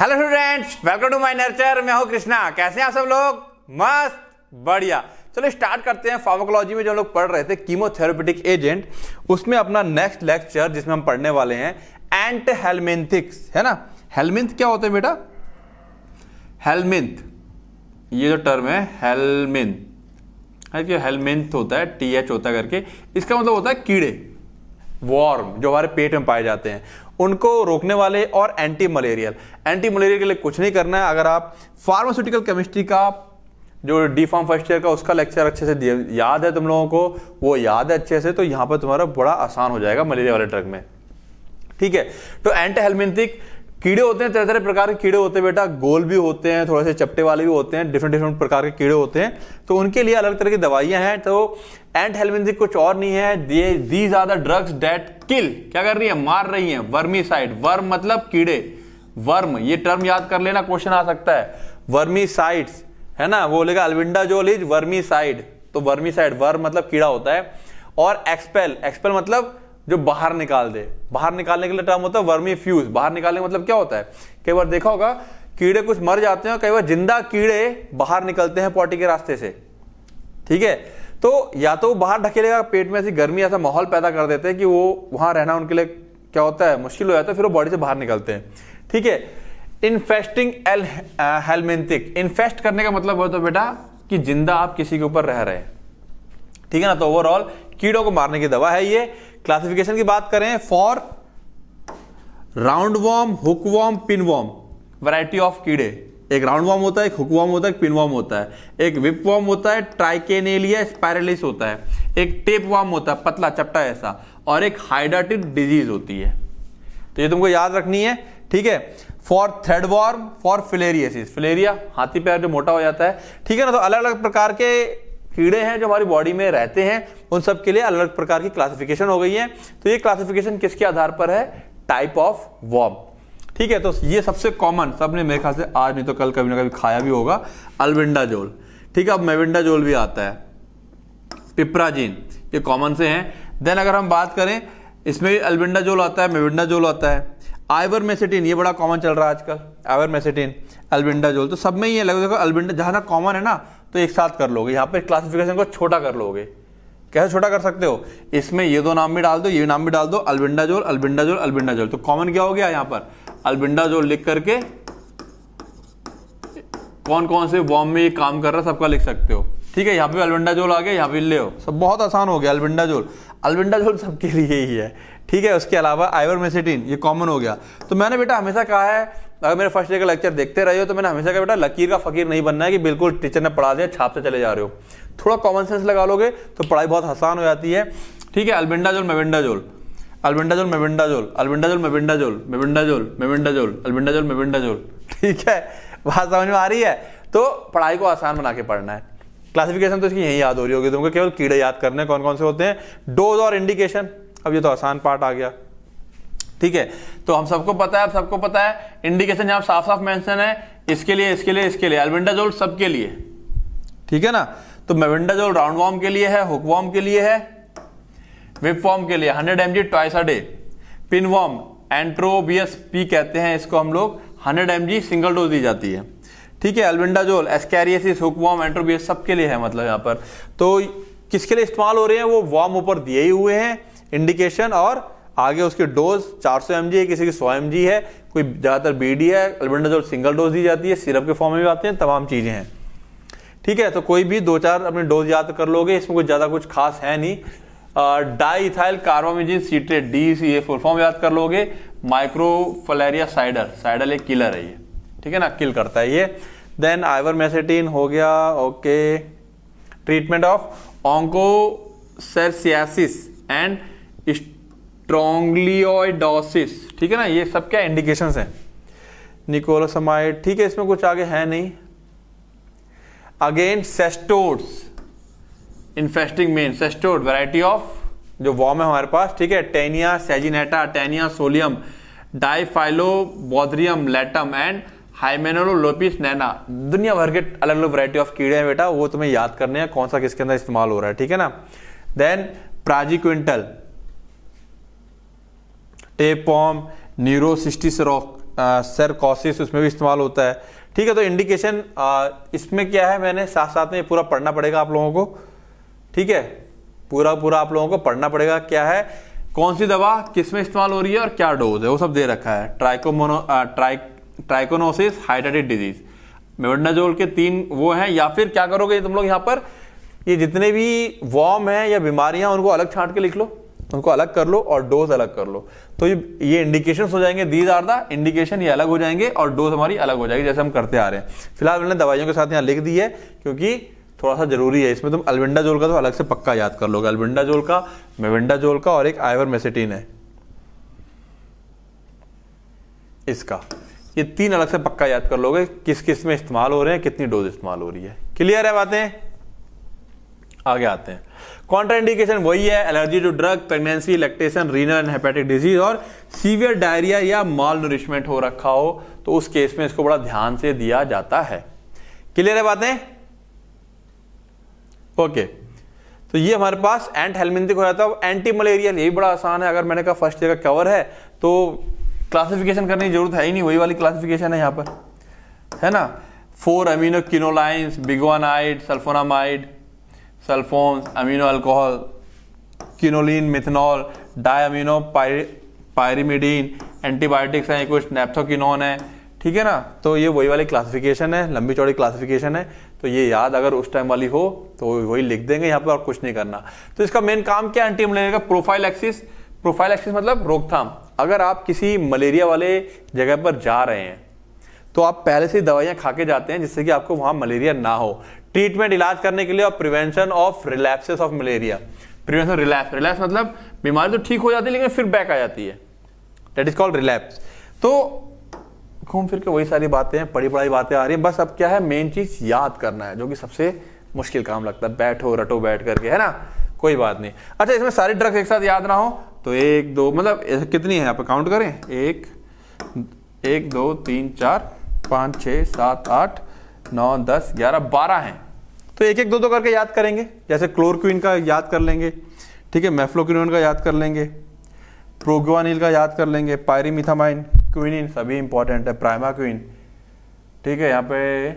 hello students welcome to my nature मैं हूं कृष्णा कैसे हैं आप सब लोग मस्त बढ़िया चलो स्टार्ट करते हैं फार्माकोलॉजी में जो लोग पढ़ रहे थे कीमोथेरेपेटिक एजेंट उसमें अपना नेक्स्ट लेक्चर जिसमें हम पढ़ने वाले हैं एंट हेलमिंथिक्स है ना हेलमिंथ क्या होते हैं बेटा हेलमिंथ ये जो टर्म है हेलमिंथ हेलमिंथ होता है टी एच होता है करके इसका मतलब होता है कीड़े वॉर्म जो हमारे पेट में पाए जाते हैं उनको रोकने वाले और एंटी मलेरियल एंटी मलेरिया के लिए कुछ नहीं करना है अगर आप फार्मास्यूटिकल केमिस्ट्री का जो डी फॉर्म फर्स्ट ईयर का उसका लेक्चर अच्छे से याद है तुम लोगों को वो याद है अच्छे से तो यहाँ पर तुम्हारा बड़ा आसान हो जाएगा मलेरिया वाले ड्रग में ठीक है तो एंटी हेलमेंटिक कीड़े होते हैं तरह तरह प्रकार के कीड़े होते हैं बेटा गोल भी होते हैं थोड़े से चपटे वाले भी होते हैं डिफरेंट डिफरेंट प्रकार के कीड़े होते हैं तो उनके लिए अलग तरह की दवाइयां हैं तो एंट हेलमिंजी कुछ और नहीं है these are the drugs that kill क्या कर रही है मार रही है साइड वर्म मतलब कीड़े वर्म ये टर्म याद कर लेना क्वेश्चन आ सकता है वर्मी साइड है ना वो बोलेगा जो लीज वर्मी साइड तो वर्मी साइड वर्म मतलब कीड़ा होता है और एक्सपेल एक्सपेल मतलब जो बाहर निकाल दे बाहर निकालने के लिए टर्म होता है वर्मी फ्यूज बाहर निकालने का मतलब क्या होता है कई बार देखा होगा कीड़े कुछ मर जाते हैं कई बार जिंदा कीड़े बाहर निकलते हैं पॉटी के रास्ते से ठीक है तो या तो वो बाहर ढकेलेगा पेट में ऐसी गर्मी ऐसा माहौल पैदा कर देते हैं कि वो वहां रहना उनके लिए क्या होता है मुश्किल हो जाता है फिर वो बॉडी से बाहर निकलते हैं ठीक है इन्फेस्टिंग एल हेलमेंटिक इन्फेस्ट करने का मतलब होता है बेटा कि जिंदा आप किसी के ऊपर रह रहे हैं ठीक है ना तो ओवरऑल कीड़ों को मारने की दवा है ये क्लासिफिकेशन की बात करें for roundworm hookworm pinworm variety of कीड़े एक राउंड वॉर्म होता है एक हुक वॉर्म होता है एक पिन वॉर्म होता है एक विप वॉर्म होता है ट्राइकेनेलिया स्पायरलिस होता है एक टेप वॉर्म होता है पतला चपटा ऐसा और एक हाइड्राटिक डिजीज होती है तो ये तुमको याद रखनी है ठीक है for threadworm for filariasis filaria हाथी पैर जो मोटा हो जाता है ठीक है ना तो अलग अलग प्रकार के कीड़े हैं जो हमारी बॉडी में रहते हैं उन सब के लिए अलग अलग प्रकार की क्लासिफिकेशन हो गई है तो ये क्लासिफिकेशन किसके आधार पर है टाइप ऑफ वॉर्म ठीक है तो ये सबसे कॉमन सबने मेरे ख्याल से आज नहीं तो कल कभी ना कभी खाया भी होगा जोल ठीक है अब जोल भी आता है पिपराजीन ये कॉमन से हैं देन अगर हम बात करें इसमें भी जोल आता है मेविंडा जोल आता है आइवर मेसेटिन ये बड़ा कॉमन चल रहा है आजकल आइवर मेसेटिन जोल तो सब में ही है लगभग देखो जहां जहाँ ना कॉमन है ना तो एक साथ कर लोगे यहाँ पर क्लासिफिकेशन को छोटा कर लोगे कैसे छोटा कर सकते हो इसमें ये दो नाम भी डाल दो ये नाम भी डाल दो अल्बिंडाजोल अल्बिंडाजोल अल्बिंडाजोल तो कॉमन क्या हो गया यहाँ पर अल्बिंडाजोल लिख करके कौन कौन से वॉर्म में ये काम कर रहा है सबका लिख सकते हो ठीक है यहाँ पे अल्बिंडाजोल आ गया यहाँ पे ले हो सब बहुत आसान हो गया अल्बिंडाजोल अल्बिंडाजोल सबके लिए ही है ठीक है उसके अलावा आइवरमेसिटीन ये कॉमन हो गया तो मैंने बेटा हमेशा कहा है अगर मेरे फर्स्ट ईयर का लेक्चर देखते रहे हो तो मैंने हमेशा कहा बेटा लकीर का फकीर नहीं बनना है कि बिल्कुल टीचर ने पढ़ा दिया छाप से चले जा रहे हो थोड़ा कॉमन सेंस लगा लोगे तो पढ़ाई बहुत आसान हो जाती है ठीक है अल्बेंडाजोल मेवेंडाजोल मेविंडा जोल अल्बेंडाजोल मेवेंडाजोल मेवेंडाजोल मेवेंडाजोल अल्बेंडाजोल मेविंडाजोल ठीक है बात समझ में आ रही है तो पढ़ाई को आसान बना के पढ़ना है क्लासिफिकेशन तो इसकी यही याद हो रही होगी तुमको केवल कीड़े याद करने कौन कौन से होते हैं डोज और इंडिकेशन अब ये तो आसान पार्ट आ गया ठीक है तो हम सबको पता है आप सबको पता है इंडिकेशन यहां साफ साफ मेंशन है इसके लिए इसके लिए इसके लिए एल्बेंडाजोल सबके लिए ठीक है ना तो मेवेंडाजोल राउंड वॉर्म के लिए है हुक वॉर्म के लिए है विप वॉर्म के लिए 100 M twice a day pinworm Enterobius P कहते हैं इसको हम लोग 100 एम सिंगल डोज दी जाती है ठीक है albendazole ascariasis hookworm Enterobius सबके लिए है मतलब यहाँ पर तो किसके लिए इस्तेमाल हो रहे हैं वो वॉर्म ऊपर दिए ही हुए हैं इंडिकेशन और आगे उसकी डोज 400 सौ है किसी की 100 एम है कोई ज़्यादातर बी है अल्बेंडाजोल सिंगल डोज दी जाती है सिरप के फॉर्म में भी आते हैं तमाम चीज़ें हैं ठीक है तो कोई भी दो चार अपने डोज याद कर लोगे इसमें कुछ ज़्यादा कुछ खास है नहीं diethyl carbamazine citrate D C A full form याद कर लोगे माइक्रोफलेरिया साइडर साइडर एक किलर है ये ठीक है ना किल करता है ये देन आइवरमेसेटिन हो गया okay treatment of onchocerciasis and strongyloidosis ठीक है ना ये सब क्या इंडिकेशंस हैं निकोलोसमाइड ठीक है इसमें कुछ आगे है नहीं again cestodes infesting man cestode variety of जो वॉम है हमारे पास ठीक है Taenia saginata Taenia solium Diphyllobothrium latum and Hymenolepis nana दुनिया भर के अलग अलग वैरायटी ऑफ कीड़े हैं बेटा वो तुम्हें याद करने हैं कौन सा किसके अंदर इस्तेमाल हो रहा है ठीक है ना then praziquantel tapeworm neurocysticercosis uh, उसमें भी इस्तेमाल होता है ठीक है तो इंडिकेशन uh, इसमें क्या है मैंने साथ साथ में पूरा पढ़ना पड़ेगा आप लोगों को ठीक है पूरा पूरा आप लोगों को पढ़ना पड़ेगा क्या है कौन सी दवा किस में इस्तेमाल हो रही है और क्या डोज है वो सब दे रखा है ट्राइकोमोनो ट्राइक ट्राइकोनोसिस हाइड्रेटेड डिजीज मेवंडाजोल के तीन वो हैं या फिर क्या करोगे तुम लोग यहाँ पर ये जितने भी वॉर्म हैं या बीमारियां उनको अलग छांट के लिख लो उनको अलग कर लो और डोज अलग कर लो तो ये ये इंडिकेशन हो जाएंगे दीज आर द इंडिकेशन ये अलग हो जाएंगे और डोज हमारी अलग हो जाएगी जैसे हम करते आ रहे हैं फिलहाल मैंने दवाइयों के साथ यहाँ लिख दी है क्योंकि थोड़ा सा जरूरी है इसमें तुम जोल का तो अलग से पक्का याद कर लोगे जोल का मेविंडा जोल का और एक आइवर है इसका ये तीन अलग से पक्का याद कर लोगे किस किस में इस्तेमाल हो रहे हैं कितनी डोज इस्तेमाल हो रही है क्लियर है बातें आगे आते हैं कॉन्ट्राइंडेशन वही है allergy to drug pregnancy lactation renal and hepatic disease और सीवियर डायरिया या माल न्यूरिशमेंट हो रखा हो तो उस केस में इसको बड़ा ध्यान से दिया जाता है क्लियर है बातें ओके तो ये हमारे पास एंट हेलमिंथिक हो जाता है एंटी मलेरियल ये बड़ा आसान है अगर मैंने कहा फर्स्ट ईयर का कवर है तो क्लासिफिकेशन करने की जरूरत है ही नहीं वही वाली क्लासिफिकेशन है यहाँ पर है ना four amino quinolines biguanide sulfonamide sulfones amino alcohol quinoline methanol diamino pyri pyrimidine antibiotics हैं कुछ नेप्थोकिनोन है ठीक है ना तो ये वही वाली क्लासिफिकेशन है लंबी चौड़ी क्लासिफिकेशन है तो ये याद अगर उस टाइम वाली हो तो वही लिख देंगे यहाँ पर और कुछ नहीं करना तो इसका मेन काम क्या एंटी मलेरिया का प्रोफाइल एक्सिस प्रोफाइल एक्सिस मतलब रोकथाम अगर आप किसी मलेरिया वाले जगह पर जा रहे हैं तो आप पहले से दवाइयाँ खा के जाते हैं जिससे कि आपको वहाँ मलेरिया ना हो ट्रीटमेंट इलाज करने के लिए और prevention of relapses of malaria prevention relapse relapse मतलब बीमारी तो ठीक हो जाती है लेकिन फिर बैक आ जाती है डेट इज कॉल्ड रिलैप्स तो घूम फिर के वही सारी बातें हैं पढ़ी पढ़ाई बातें आ रही हैं बस अब क्या है मेन चीज़ याद करना है जो कि सबसे मुश्किल काम लगता है बैठो रटो बैठ करके है ना कोई बात नहीं अच्छा इसमें सारी ड्रग्स एक साथ याद ना हो तो एक दो मतलब कितनी है आप काउंट करें एक एक दो तीन चार पाँच छः सात आठ नौ दस ग्यारह बारह हैं तो एक एक दो दो करके याद करेंगे जैसे क्लोरक्विन का याद कर लेंगे ठीक है मेफ्लोक्विन का याद कर लेंगे प्रोग्वानिल का याद कर लेंगे पायरीमिथामाइन क्विनिन सभी इंपॉर्टेंट है प्राइमा ठीक है यहाँ पे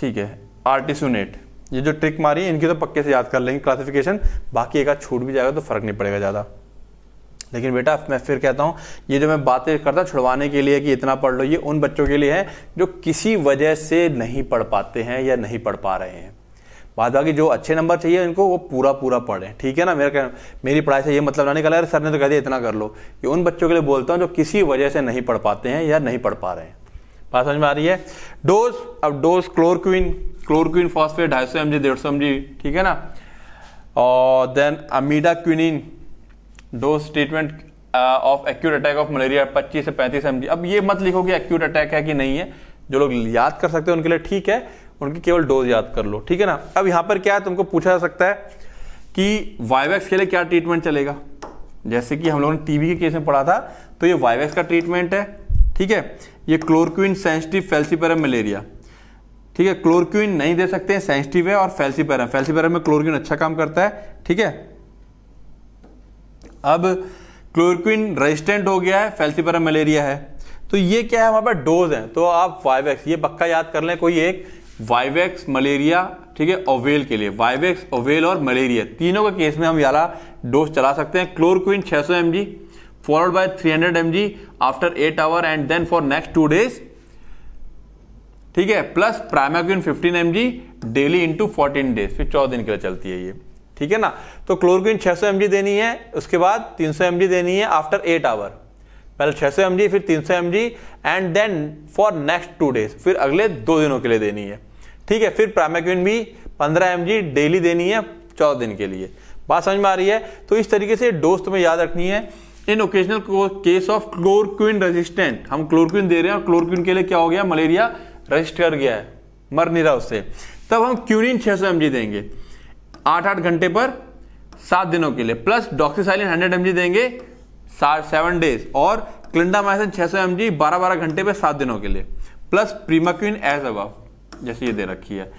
ठीक है आर्टिसुनेट ये जो ट्रिक मारी है इनकी तो पक्के से याद कर लेंगे क्लासिफिकेशन बाकी एक छूट भी जाएगा तो फर्क नहीं पड़ेगा ज़्यादा लेकिन बेटा मैं फिर कहता हूँ ये जो मैं बातें करता हूँ छुड़वाने के लिए कि इतना पढ़ लो ये उन बच्चों के लिए है जो किसी वजह से नहीं पढ़ पाते हैं या नहीं पढ़ पा रहे हैं बाद बाकी जो अच्छे नंबर चाहिए इनको वो पूरा पूरा पढ़े ठीक है ना मेरा कहना मेरी पढ़ाई से ये मतलब ना निकला अरे सर ने तो कह दिया इतना कर लो ये उन बच्चों के लिए बोलता हूँ जो किसी वजह से नहीं पढ़ पाते हैं या नहीं पढ़ पा रहे हैं बात समझ में आ रही है डोज अब डोज क्लोरक्विन क्लोरक्विन फॉस्फेट ढाई सौ एम जी डेढ़ सौ एम जी ठीक है ना और then amodiaquine dose treatment of acute attack of malaria 25 से 35 एम अब ये मत लिखो कि एक्यूट अटैक है कि नहीं है जो लोग याद कर सकते हैं उनके लिए ठीक है उनकी केवल डोज याद कर लो ठीक है ना अब यहां पर क्या है तुमको पूछा जा सकता है कि वाइवैक्स के लिए क्या ट्रीटमेंट चलेगा जैसे कि हम लोगों ने टीबी के केस में पढ़ा था तो ये वाइवैक्स का ट्रीटमेंट है ठीक है ये क्लोरक्विन सेंसिटिव फेल्सीपेरम मलेरिया ठीक है क्लोरक्विन नहीं दे सकते हैं सेंसिटिव है और फेल्सीपेरम फेल्सीपेरम में क्लोरक्विन अच्छा काम करता है ठीक है अब क्लोरक्विन रेजिस्टेंट हो गया है फेल्सीपरम मलेरिया है तो ये क्या है हमारे पास डोज है तो आप वाइवैक्स ये पक्का याद कर लें कोई एक वाइवैक्स मलेरिया ठीक है ओवेल के लिए वाइवैक्स ओवेल और मलेरिया तीनों के केस में हम यारा डोज चला सकते हैं क्लोरक्विन छह सौ M G followed by 300 hundred M G after eight hour and then for next two days ठीक है plus primaquine 15 M G daily into fourteen days फिर चौदह दिन के लिए चलती है ये ठीक है ना तो क्लोरक्विन 600 सौ देनी है उसके बाद 300 सौ देनी है आफ्टर एट आवर पहले 600 सौ फिर 300 सौ and then for next two days फिर अगले दो दिनों के लिए देनी है ठीक है फिर प्रामेक्विन भी 15 एम डेली देनी है चौदह दिन के लिए बात समझ में आ रही है तो इस तरीके से डोज तुम्हें याद रखनी है in occasional case of chloroquine resistant हम क्लोरक्विन दे रहे हैं और क्लोरक्विन के लिए क्या हो गया मलेरिया रजिस्ट कर गया है मर नहीं रहा उससे तब हम क्यूनिन 600 सौ देंगे आठ आठ घंटे पर सात दिनों के लिए प्लस डॉक्सीसाइलिन हंड्रेड एम देंगे सेवन डेज और क्लिंडामाइसिन 600 सौ एम जी बारह बारह घंटे पर सात दिनों के लिए प्लस प्रीमाक्विन एज अब जैसे ये दे रखी है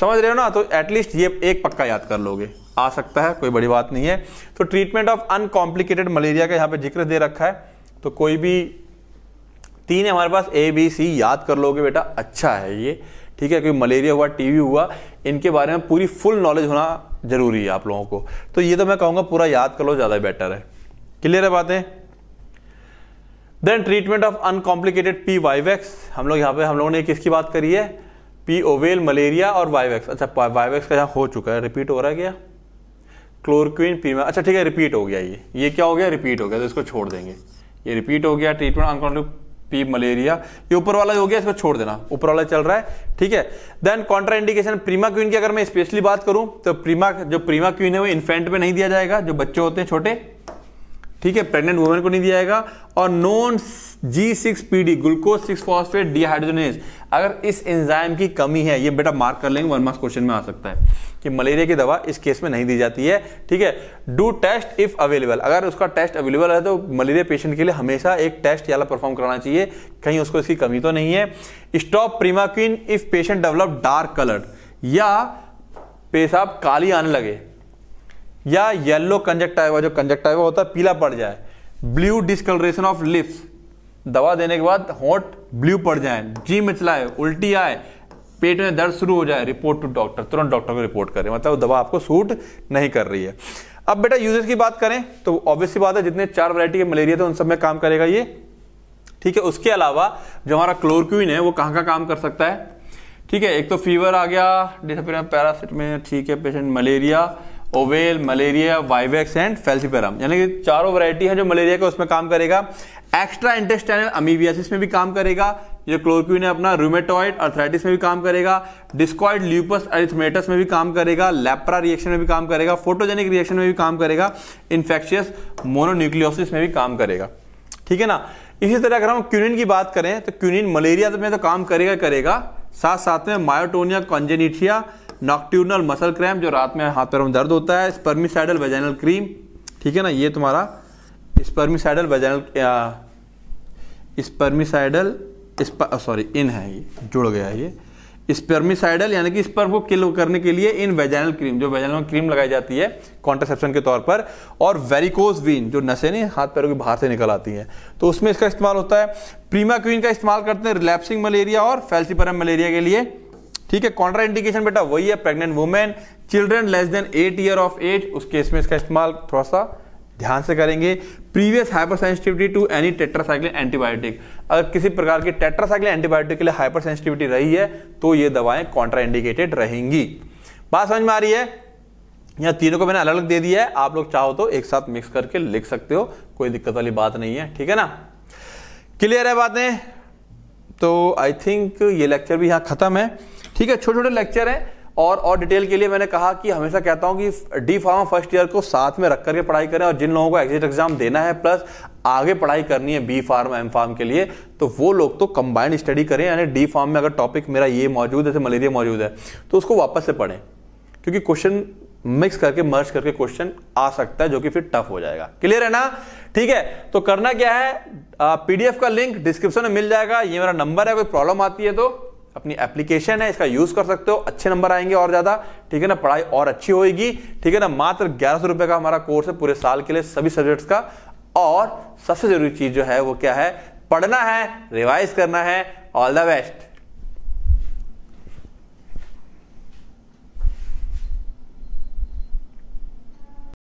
समझ रहे हो ना तो एटलीस्ट ये एक पक्का याद कर लोगे आ सकता है कोई बड़ी बात नहीं है तो ट्रीटमेंट ऑफ अनकॉम्प्लिकेटेड मलेरिया का यहाँ पे जिक्र दे रखा है तो कोई भी तीन हमारे पास ए बी सी याद कर लोगे बेटा अच्छा है ये ठीक है कोई मलेरिया हुआ टीवी हुआ इनके बारे में पूरी फुल नॉलेज होना जरूरी है आप लोगों को तो ये तो मैं कहूंगा पूरा याद कर लो ज़्यादा बेटर है क्लियर है बातें then treatment of uncomplicated P vivax हम लोग यहाँ पे हम लोगों ने किसकी बात करी है पी ओवेल मलेरिया और वाईवैक्स अच्छा वाइवैक्स का यहां हो चुका है रिपीट हो रहा है क्या क्लोरक्विन पी अच्छा ठीक है रिपीट हो गया ये ये क्या हो गया रिपीट हो गया तो इसको छोड़ देंगे ये रिपीट हो गया ट्रीटमेंट अनकॉम्प्लिक पी मलेरिया ये ऊपर वाला हो गया इसको छोड़ देना ऊपर वाला चल रहा है ठीक है then contraindication primaquine की अगर मैं स्पेशली बात करूं तो प्रीमा जो प्रीमा क्वीन है वो इन्फेंट में नहीं दिया जाएगा जो बच्चे होते हैं छोटे ठीक है प्रेग्नेंट वुमेन को नहीं दिया जाएगा और non G six PD glucose six phosphate dehydrogenase अगर इस एंजाइम की कमी है ये बेटा मार्क कर लेंगे वन मार्क्स क्वेश्चन में आ सकता है कि मलेरिया की दवा इस केस में नहीं दी जाती है ठीक है डू टेस्ट इफ अवेलेबल अगर उसका टेस्ट अवेलेबल है तो मलेरिया पेशेंट के लिए हमेशा एक टेस्ट याला परफॉर्म कराना चाहिए कहीं उसको इसकी कमी तो नहीं है stop primaquine if patient develop dark colour या पेशाब काली आने लगे या येलो कंजक्टाइवा जो कंजक्टाइवा होता है पीला पड़ जाए ब्लू डिस्कलरेशन ऑफ लिप्स दवा देने के बाद होट ब्लू पड़ जाए जी मिचलाए उल्टी आए पेट में दर्द शुरू हो जाए रिपोर्ट टू डॉक्टर तुरंत डॉक्टर को रिपोर्ट करें मतलब वो दवा आपको सूट नहीं कर रही है अब बेटा यूजेस की बात करें तो ऑब्वियसली बात है जितने चार वैरायटी के मलेरिया थे उन सब में काम करेगा ये ठीक है उसके अलावा जो हमारा क्लोरक्विन है वो कहाँ का काम कर सकता है ठीक है एक तो फीवर आ गया पैरासिट में ठीक है patient malaria ovale malaria vivax and falciparum यानी कि चारों वैरायटी है जो मलेरिया का उसमें काम करेगा एक्स्ट्रा इंटेस्टाइनल अमीबियासिस में भी काम करेगा ये क्लोरक्यून है अपना रूमेटॉइड अर्थराइटिस में भी काम करेगा डिस्कॉइड ल्यूपस अरिथमेटस में भी काम करेगा लेप्रा रिएक्शन में भी काम करेगा फोटोजेनिक रिएक्शन में भी काम करेगा इन्फेक्शियस मोनोन्यूक्लियोसिस में भी काम करेगा ठीक है ना इसी तरह अगर हम क्यूनिन की बात करें तो क्यूनिन मलेरिया में तो काम करेगा करेगा साथ साथ में myotonia congenita nocturnal muscle cramp जो रात में हाथ पैरों में दर्द होता है स्पर्मिसाइडल वेजाइनल क्रीम ठीक है ना ये तुम्हारा स्पर्मिसाइडल वेजाइनल स्पर्मिसाइडल सॉरी इन है ये जुड़ गया ये स्पर्मिसाइडल यानी कि स्पर्म को किल करने के लिए इन वेजाइनल क्रीम जो वेजाइनल क्रीम लगाई जाती है कॉन्ट्रासेप्शन के तौर पर और वेरिकोज वीन जो नशे नहीं हाथ पैरों के बाहर से निकल आती है तो उसमें इसका इस्तेमाल होता है प्रीमा क्वीन का इस्तेमाल करते हैं रिलैप्सिंग मलेरिया और फैल्सीपरम मलेरिया के लिए ठीक है कॉन्ट्रा इंडिकेशन बेटा वही है pregnant women children less than eight year of age उस केस में इसका इस्तेमाल थोड़ा सा ध्यान से करेंगे previous hypersensitivity to any tetracycline antibiotic अगर किसी प्रकार की टेट्रासाइक्लिन एंटीबायोटिक के लिए हाइपर सेंसिटिविटी रही है तो ये दवाएं कॉन्ट्रा इंडिकेटेड रहेंगी बात समझ में आ रही है यहां तीनों को मैंने अलग अलग दे दिया है आप लोग चाहो तो एक साथ मिक्स करके लिख सकते हो कोई दिक्कत वाली बात नहीं है ठीक है ना क्लियर है बातें तो आई थिंक ये लेक्चर भी यहां खत्म है ठीक है छोटे छोटे लेक्चर हैं और और डिटेल के लिए मैंने कहा कि हमेशा कहता हूं कि डी फार्मा फर्स्ट ईयर को साथ में रख करके पढ़ाई करें और जिन लोगों को एग्जिट एग्जाम देना है प्लस आगे पढ़ाई करनी है बी फार्म एम फार्म के लिए तो वो लोग तो कंबाइंड स्टडी करें यानी डी फार्म में अगर टॉपिक मेरा ये मौजूद है जैसे मलेरिया मौजूद है तो उसको वापस से पढ़ें क्योंकि क्वेश्चन मिक्स करके मर्ज करके क्वेश्चन आ सकता है जो कि फिर टफ हो जाएगा क्लियर है ना ठीक है तो करना क्या है पीडीएफ का लिंक डिस्क्रिप्शन में मिल जाएगा ये मेरा नंबर है कोई प्रॉब्लम आती है तो अपनी एप्लीकेशन है इसका यूज कर सकते हो अच्छे नंबर आएंगे और ज्यादा ठीक है ना पढ़ाई और अच्छी होगी ठीक है ना मात्र ग्यारह सौ रुपए का हमारा कोर्स है पूरे साल के लिए सभी सब्जेक्ट्स का और सबसे जरूरी चीज जो है वो क्या है पढ़ना है रिवाइज करना है ऑल द बेस्ट